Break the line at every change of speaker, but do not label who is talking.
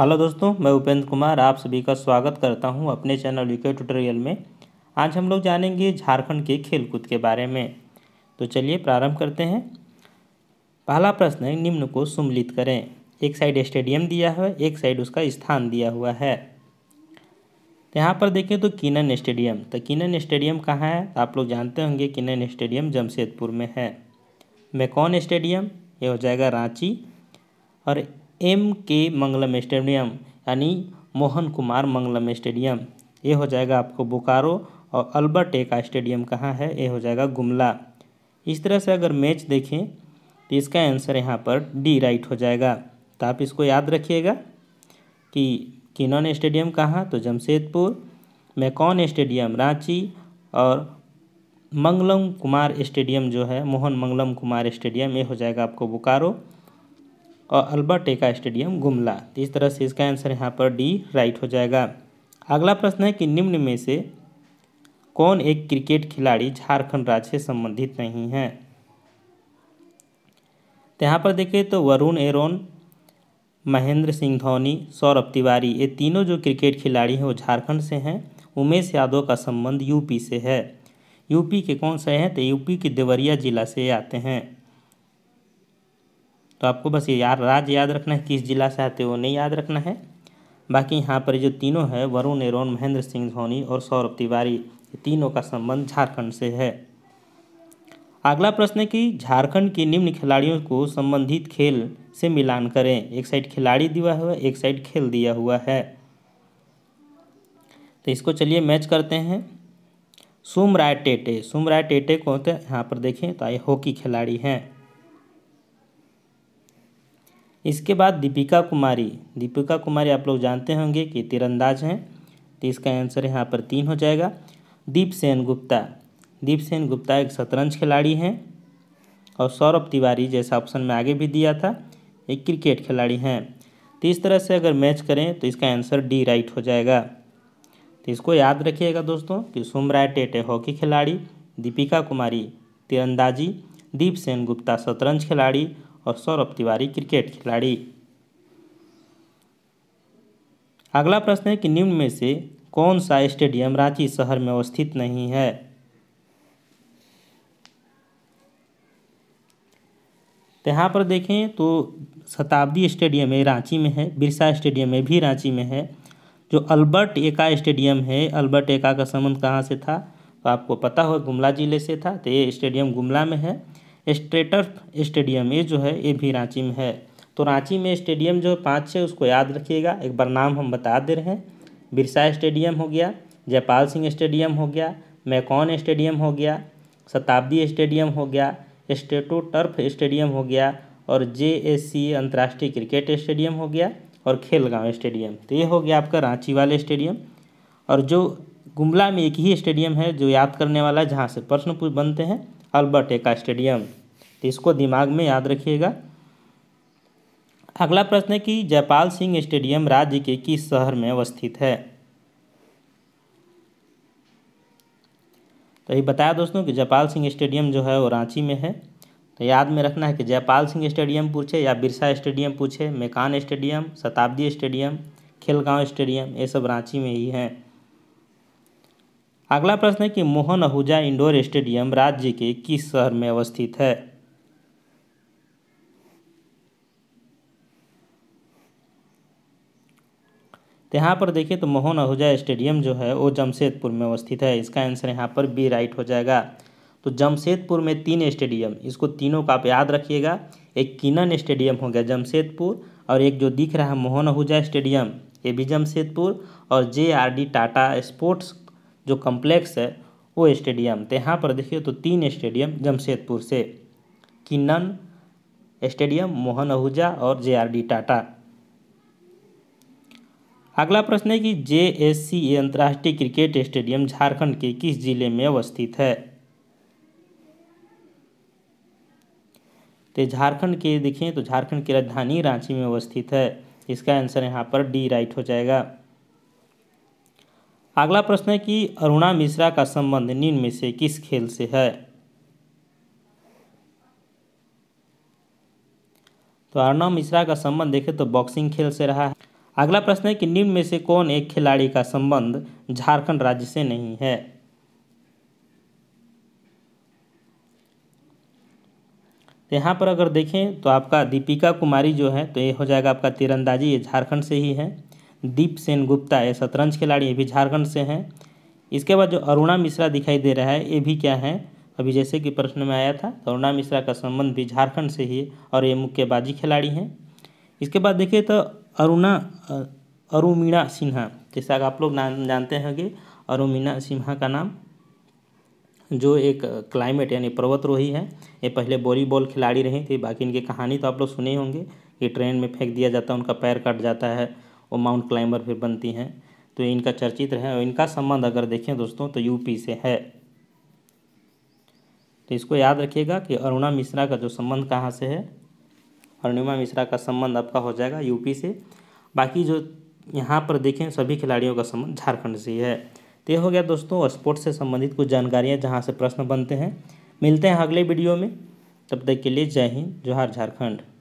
hello दोस्तों मैं उपेंद्र कुमार आप सभी का स्वागत करता हूं अपने चैनल विकेट ट्यूटोरियल में आज हम लोग जानेंगे झारखंड के खेलकूद के बारे में तो चलिए प्रारंभ करते हैं पहला प्रश्न है निम्न को सम्मिलित करें एक साइड स्टेडियम दिया है एक साइड उसका स्थान दिया हुआ है तो यहाँ पर देखें तो किनन स्टेडियम तो किनन स्टेडियम कहाँ है आप लोग जानते होंगे किनन स्टेडियम जमशेदपुर में है मैकॉन स्टेडियम ये हो जाएगा रांची और एम के मंगलम स्टेडियम यानी मोहन कुमार मंगलम स्टेडियम ये हो जाएगा आपको बोकारो और अल्बर्ट ए का स्टेडियम कहाँ है ये हो जाएगा गुमला इस तरह से अगर मैच देखें तो इसका आंसर यहाँ पर डी राइट हो जाएगा तो आप इसको याद रखिएगा कि किनॉन स्टेडियम कहाँ तो जमशेदपुर मैकॉन स्टेडियम रांची और मंगलम कुमार स्टेडियम जो है मोहन मंगलम कुमार स्टेडियम ये हो जाएगा आपको बोकारो और टेका स्टेडियम गुमला तो इस तरह से इसका आंसर यहाँ पर डी राइट हो जाएगा अगला प्रश्न है कि निम्न में से कौन एक क्रिकेट खिलाड़ी झारखंड राज्य से संबंधित नहीं है तो यहाँ पर देखें तो वरुण एरोन महेंद्र सिंह धोनी सौरभ तिवारी ये तीनों जो क्रिकेट खिलाड़ी हैं वो झारखंड से हैं उमेश यादव का संबंध यूपी से है यूपी के कौन से हैं तो यूपी के देवरिया जिला से आते हैं तो आपको बस ये यार राज्य याद रखना है किस जिला से आते हो नहीं याद रखना है बाकी यहाँ पर जो तीनों है वरुण एरोन महेंद्र सिंह धोनी और सौरभ तिवारी तीनों का संबंध झारखंड से है अगला प्रश्न है कि झारखंड के निम्न खिलाड़ियों को संबंधित खेल से मिलान करें एक साइड खिलाड़ी दिया हुआ है एक साइड खेल दिया हुआ है तो इसको चलिए मैच करते हैं सुमराय टेटे सुमराय टेटे कौन तो यहाँ पर देखें तो ये हॉकी खिलाड़ी हैं इसके बाद दीपिका कुमारी दीपिका कुमारी आप लोग जानते होंगे कि तीरंदाज हैं तो इसका आंसर यहाँ पर तीन हो जाएगा दीप सेन गुप्ता दीप सेन गुप्ता एक शतरंज खिलाड़ी हैं और सौरभ तिवारी जैसा ऑप्शन में आगे भी दिया था एक क्रिकेट खिलाड़ी हैं तो इस तरह से अगर मैच करें तो इसका आंसर डी राइट हो जाएगा तो इसको याद रखिएगा दोस्तों कि सुमराय टेटे हॉकी खिलाड़ी दीपिका कुमारी तीरंदाजी दीप सेन गुप्ता शतरंज खिलाड़ी और सौरभ तिवारी क्रिकेट खिलाड़ी अगला प्रश्न है कि निम्न में से कौन सा स्टेडियम रांची शहर में अवस्थित नहीं है तो यहाँ पर देखें तो शताब्दी स्टेडियम है रांची में है बिरसा स्टेडियम है भी रांची में है जो अल्बर्ट एका स्टेडियम है अल्बर्ट एका का संबंध कहाँ से था तो आपको पता हो गुमला ज़िले से था तो ये स्टेडियम गुमला में है स्टेटर्फ स्टेडियम ये जो है ये भी रांची में है तो रांची में स्टेडियम जो है पाँच छः उसको याद रखिएगा एक बार नाम हम बता दे रहे हैं बिरसा स्टेडियम हो गया जयपाल सिंह स्टेडियम हो गया मैकॉन स्टेडियम हो गया शताब्दी स्टेडियम हो गया स्टेटो टर्फ स्टेडियम हो गया और जे एस सी अंतर्राष्ट्रीय क्रिकेट स्टेडियम हो गया और खेलगांव स्टेडियम तो ये हो गया आपका रांची वाले स्टेडियम और जो गुमला में एक ही स्टेडियम है जो याद करने वाला है जहाँ से प्रश्न बनते हैं अल्बर्ट एका स्टेडियम तो इसको दिमाग में याद रखिएगा अगला प्रश्न है कि जयपाल सिंह स्टेडियम राज्य के किस शहर में अवस्थित है तो ये बताया दोस्तों कि जयपाल सिंह स्टेडियम जो है वो रांची में है तो याद में रखना है कि जयपाल सिंह स्टेडियम पूछे या बिरसा स्टेडियम पूछे MECON stadium Shatabdi stadium Khelgaon stadium ये सब रांची में ही हैं अगला प्रश्न है कि मोहन आहूजा इंडोर स्टेडियम राज्य के किस शहर में अवस्थित है तो यहाँ पर देखिए तो मोहन आहूजा स्टेडियम जो है वो जमशेदपुर में अवस्थित है इसका आंसर यहाँ पर बी राइट हो जाएगा तो जमशेदपुर में तीन स्टेडियम इसको तीनों का आप याद रखिएगा एक किनन स्टेडियम हो गया जमशेदपुर और एक जो दिख रहा है मोहन आहूजा स्टेडियम ये भी जमशेदपुर और J R D Tata sports जो कम्प्लेक्स है वो स्टेडियम तो यहाँ पर देखिए तो तीन स्टेडियम जमशेदपुर से किन्नन स्टेडियम मोहन आहूजा और जे आर डी टाटा अगला प्रश्न है कि जे एस सी ए अंतर्राष्ट्रीय क्रिकेट स्टेडियम झारखंड के किस जिले में अवस्थित है तो झारखंड के देखें तो झारखंड की राजधानी रांची में अवस्थित है इसका आंसर यहाँ पर डी राइट हो जाएगा अगला प्रश्न है कि अरुणा मिश्रा का संबंध निम्न में से किस खेल से है तो अरुणा मिश्रा का संबंध देखें तो बॉक्सिंग खेल से रहा है अगला प्रश्न है कि निम्न में से कौन एक खिलाड़ी का संबंध झारखंड राज्य से नहीं है तो यहाँ पर अगर देखें तो आपका दीपिका कुमारी जो है तो ये हो जाएगा आपका तीरंदाजी ये झारखंड से ही है दीप सेन गुप्ता ये शतरंज खिलाड़ी ये भी झारखंड से हैं इसके बाद जो अरुणा मिश्रा दिखाई दे रहा है ये भी क्या है अभी जैसे कि प्रश्न में आया था तो अरुणा मिश्रा का संबंध भी झारखंड से ही और ये मुक्केबाजी खिलाड़ी हैं इसके बाद देखिए तो अरुणा अरुमीणा सिन्हा जैसा आप लोग नाम जानते हैं कि अरुमीणा सिन्हा का नाम जो एक क्लाइमेट यानी पर्वतरोही है ये पहले वॉलीबॉल खिलाड़ी रही थी बाकी इनकी कहानी तो आप लोग सुने होंगे कि ट्रेन में फेंक दिया जाता है उनका पैर कट जाता है वो माउंट क्लाइंबर फिर बनती हैं तो इनका चर्चित है और इनका संबंध अगर देखें दोस्तों तो यूपी से है तो इसको याद रखिएगा कि अरुणा मिश्रा का जो संबंध कहाँ से है अरुणिमा मिश्रा का संबंध आपका हो जाएगा यूपी से बाकी जो यहाँ पर देखें सभी खिलाड़ियों का संबंध झारखंड से ही है तो हो गया दोस्तों स्पोर्ट्स से संबंधित कुछ जानकारियाँ जहाँ से प्रश्न बनते हैं मिलते हैं अगले वीडियो में तब तक के लिए जय हिंद जोहार झारखंड